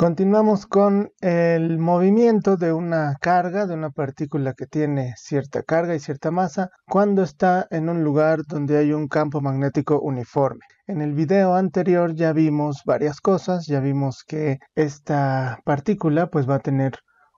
Continuamos con el movimiento de una carga, de una partícula que tiene cierta carga y cierta masa, cuando está en un lugar donde hay un campo magnético uniforme. En el video anterior ya vimos varias cosas, ya vimos que esta partícula pues va a tener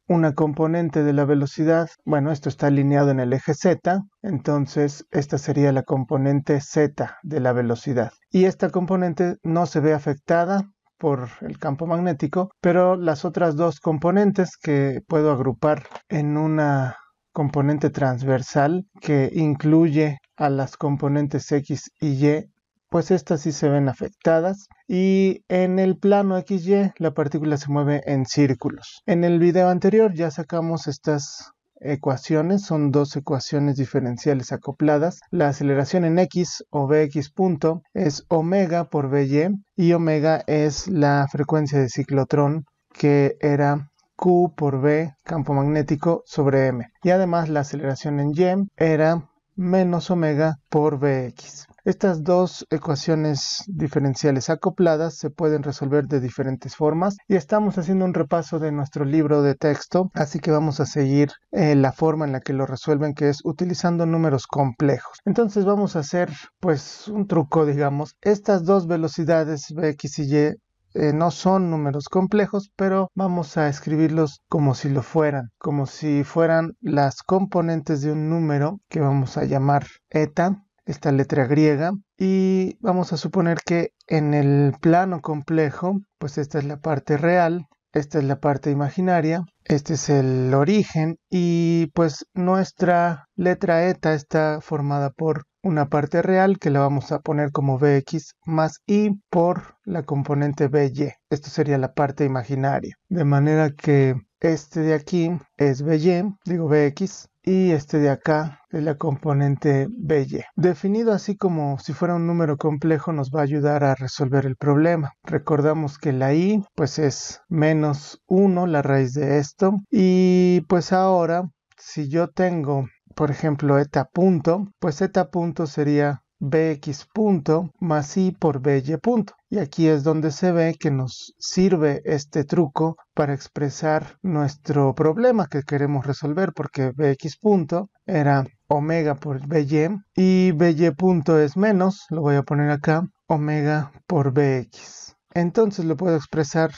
una componente de la velocidad, bueno, esto está alineado en el eje z, entonces esta sería la componente z de la velocidad. Y esta componente no se ve afectada por el campo magnético, pero las otras dos componentes que puedo agrupar en una componente transversal que incluye a las componentes X y Y, pues estas sí se ven afectadas. Y en el plano XY la partícula se mueve en círculos. En el video anterior ya sacamos estas ecuaciones son dos ecuaciones diferenciales acopladas. La aceleración en x o bx punto es omega por by y omega es la frecuencia de ciclotrón que era q por b campo magnético sobre m. Y además la aceleración en y era menos omega por bx. Estas dos ecuaciones diferenciales acopladas se pueden resolver de diferentes formas y estamos haciendo un repaso de nuestro libro de texto, así que vamos a seguir eh, la forma en la que lo resuelven, que es utilizando números complejos. Entonces vamos a hacer pues un truco, digamos. Estas dos velocidades, x y Y, eh, no son números complejos, pero vamos a escribirlos como si lo fueran, como si fueran las componentes de un número que vamos a llamar eta esta letra griega y vamos a suponer que en el plano complejo, pues esta es la parte real, esta es la parte imaginaria, este es el origen y pues nuestra letra eta está formada por una parte real que la vamos a poner como bx más y por la componente by. Esto sería la parte imaginaria. De manera que este de aquí es by, digo bx, y este de acá es la componente by. Definido así como si fuera un número complejo nos va a ayudar a resolver el problema. Recordamos que la i pues es menos 1 la raíz de esto y pues ahora si yo tengo por ejemplo, eta punto, pues eta punto sería bx punto más i por by punto. Y aquí es donde se ve que nos sirve este truco para expresar nuestro problema que queremos resolver, porque bx punto era omega por by y by punto es menos, lo voy a poner acá, omega por bx. Entonces lo puedo expresar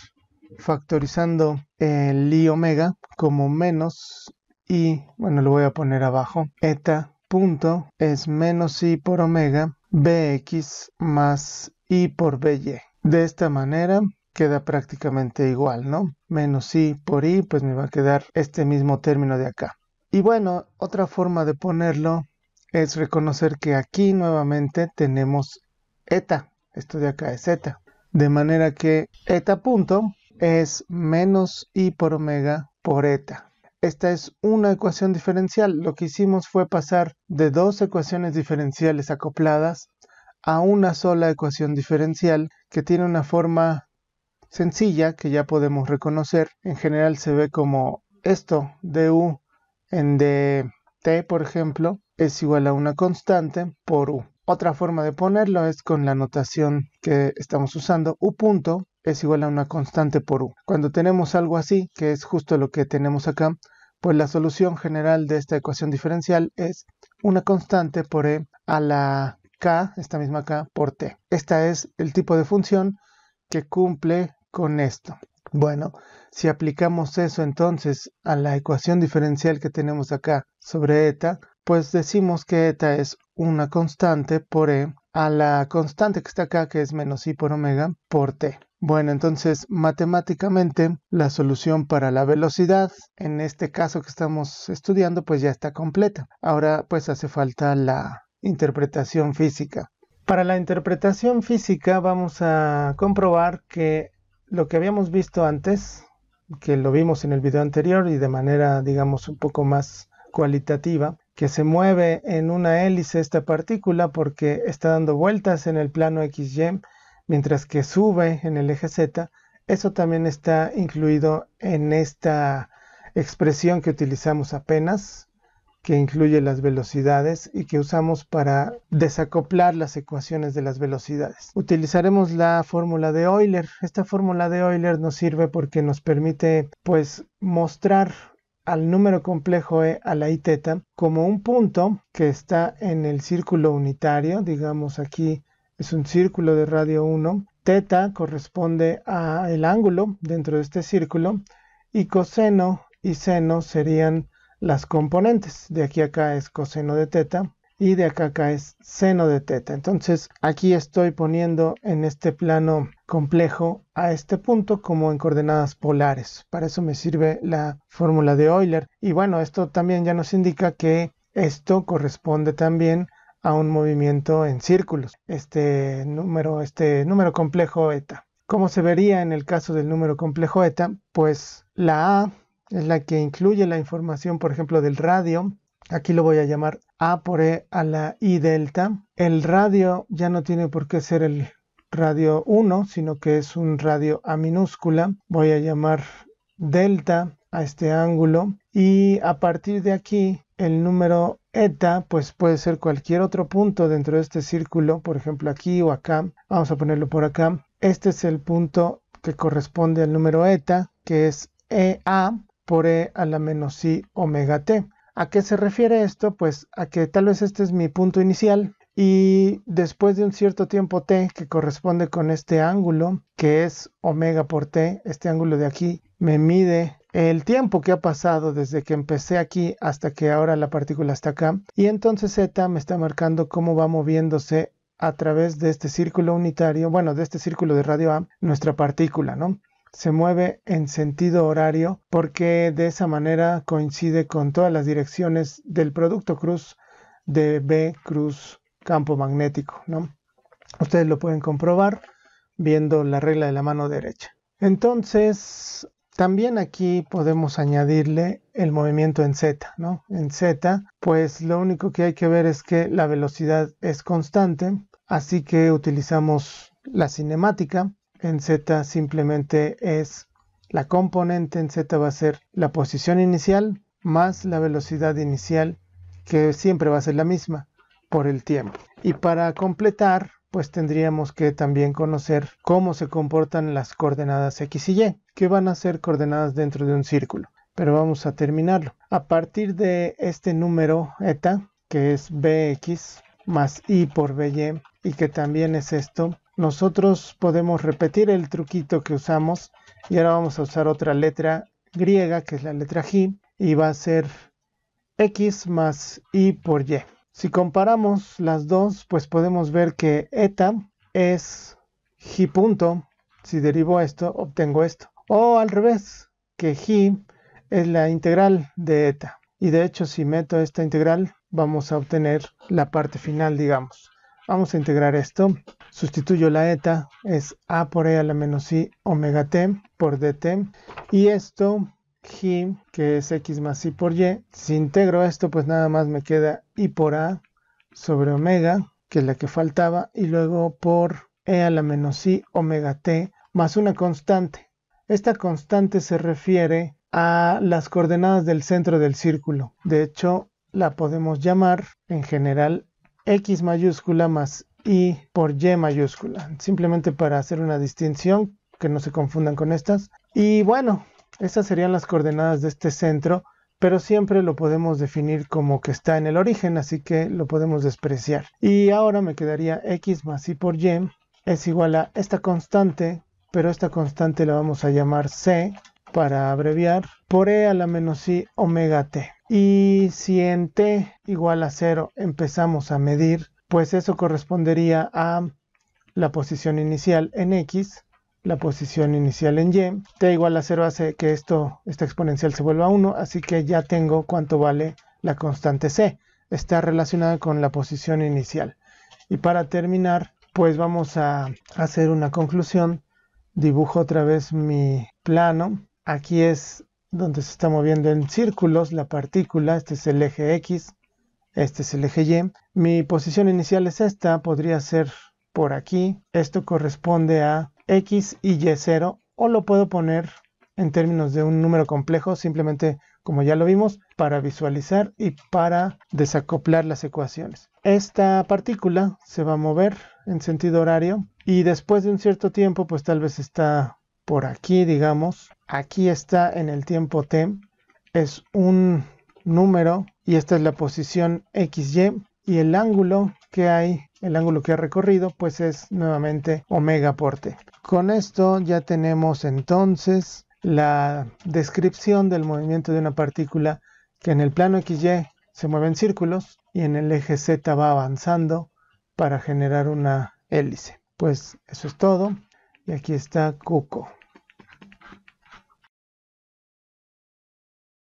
factorizando el i omega como menos y bueno lo voy a poner abajo eta punto es menos i por omega bx más i por by de esta manera queda prácticamente igual no menos i por i pues me va a quedar este mismo término de acá y bueno otra forma de ponerlo es reconocer que aquí nuevamente tenemos eta esto de acá es eta de manera que eta punto es menos i por omega por eta esta es una ecuación diferencial. Lo que hicimos fue pasar de dos ecuaciones diferenciales acopladas a una sola ecuación diferencial que tiene una forma sencilla que ya podemos reconocer. En general se ve como esto, du en dt, por ejemplo, es igual a una constante por u. Otra forma de ponerlo es con la notación que estamos usando. U punto es igual a una constante por U. Cuando tenemos algo así, que es justo lo que tenemos acá, pues la solución general de esta ecuación diferencial es una constante por E a la K, esta misma K, por T. Esta es el tipo de función que cumple con esto. Bueno, si aplicamos eso entonces a la ecuación diferencial que tenemos acá sobre eta, pues decimos que eta es una constante por E a la constante que está acá, que es menos I por omega, por T. Bueno, entonces matemáticamente la solución para la velocidad, en este caso que estamos estudiando, pues ya está completa. Ahora pues hace falta la interpretación física. Para la interpretación física vamos a comprobar que lo que habíamos visto antes, que lo vimos en el video anterior y de manera digamos un poco más cualitativa, que se mueve en una hélice esta partícula porque está dando vueltas en el plano XY, mientras que sube en el eje Z, eso también está incluido en esta expresión que utilizamos apenas, que incluye las velocidades y que usamos para desacoplar las ecuaciones de las velocidades. Utilizaremos la fórmula de Euler. Esta fórmula de Euler nos sirve porque nos permite pues mostrar al número complejo e a la i teta como un punto que está en el círculo unitario, digamos aquí es un círculo de radio 1, teta corresponde a el ángulo dentro de este círculo y coseno y seno serían las componentes, de aquí a acá es coseno de teta y de acá acá es seno de teta. Entonces aquí estoy poniendo en este plano complejo a este punto como en coordenadas polares. Para eso me sirve la fórmula de Euler. Y bueno, esto también ya nos indica que esto corresponde también a un movimiento en círculos, este número, este número complejo eta. ¿Cómo se vería en el caso del número complejo eta? Pues la A es la que incluye la información, por ejemplo, del radio, Aquí lo voy a llamar A por E a la I delta. El radio ya no tiene por qué ser el radio 1, sino que es un radio A minúscula. Voy a llamar delta a este ángulo y a partir de aquí el número eta pues puede ser cualquier otro punto dentro de este círculo, por ejemplo aquí o acá. Vamos a ponerlo por acá. Este es el punto que corresponde al número eta, que es EA por E a la menos I omega T. ¿A qué se refiere esto? Pues a que tal vez este es mi punto inicial y después de un cierto tiempo t que corresponde con este ángulo, que es omega por t, este ángulo de aquí me mide el tiempo que ha pasado desde que empecé aquí hasta que ahora la partícula está acá. Y entonces z me está marcando cómo va moviéndose a través de este círculo unitario, bueno, de este círculo de radio A, nuestra partícula, ¿no? se mueve en sentido horario porque de esa manera coincide con todas las direcciones del producto cruz de B cruz campo magnético. ¿no? Ustedes lo pueden comprobar viendo la regla de la mano derecha. Entonces, también aquí podemos añadirle el movimiento en Z, ¿no? En Z, pues lo único que hay que ver es que la velocidad es constante, así que utilizamos la cinemática en Z simplemente es la componente en Z va a ser la posición inicial más la velocidad inicial que siempre va a ser la misma por el tiempo. Y para completar, pues tendríamos que también conocer cómo se comportan las coordenadas X y Y, que van a ser coordenadas dentro de un círculo. Pero vamos a terminarlo. A partir de este número eta, que es bx más y por by, y que también es esto, nosotros podemos repetir el truquito que usamos y ahora vamos a usar otra letra griega que es la letra G y va a ser X más Y por Y. Si comparamos las dos pues podemos ver que eta es G punto. Si derivo esto obtengo esto. O al revés que G es la integral de eta. Y de hecho si meto esta integral vamos a obtener la parte final digamos. Vamos a integrar esto. Sustituyo la eta, es a por e a la menos i omega t por dt. Y esto, g, que es x más i por y. Si integro esto, pues nada más me queda i por a sobre omega, que es la que faltaba. Y luego por e a la menos i omega t más una constante. Esta constante se refiere a las coordenadas del centro del círculo. De hecho, la podemos llamar en general X mayúscula más Y por Y mayúscula. Simplemente para hacer una distinción, que no se confundan con estas. Y bueno, estas serían las coordenadas de este centro, pero siempre lo podemos definir como que está en el origen, así que lo podemos despreciar. Y ahora me quedaría X más Y por Y es igual a esta constante, pero esta constante la vamos a llamar C para abreviar, por E a la menos I omega T. Y si en T igual a 0 empezamos a medir, pues eso correspondería a la posición inicial en X, la posición inicial en Y. T igual a 0 hace que esto, esta exponencial se vuelva a 1, así que ya tengo cuánto vale la constante C. Está relacionada con la posición inicial. Y para terminar, pues vamos a hacer una conclusión. Dibujo otra vez mi plano Aquí es donde se está moviendo en círculos la partícula. Este es el eje X, este es el eje Y. Mi posición inicial es esta, podría ser por aquí. Esto corresponde a X y Y0 o lo puedo poner en términos de un número complejo, simplemente como ya lo vimos, para visualizar y para desacoplar las ecuaciones. Esta partícula se va a mover en sentido horario y después de un cierto tiempo pues tal vez está por aquí, digamos, aquí está en el tiempo t, es un número y esta es la posición xy y el ángulo que hay, el ángulo que ha recorrido, pues es nuevamente omega por t. Con esto ya tenemos entonces la descripción del movimiento de una partícula que en el plano XY se mueve en círculos y en el eje Z va avanzando para generar una hélice. Pues eso es todo. Y aquí está Coco.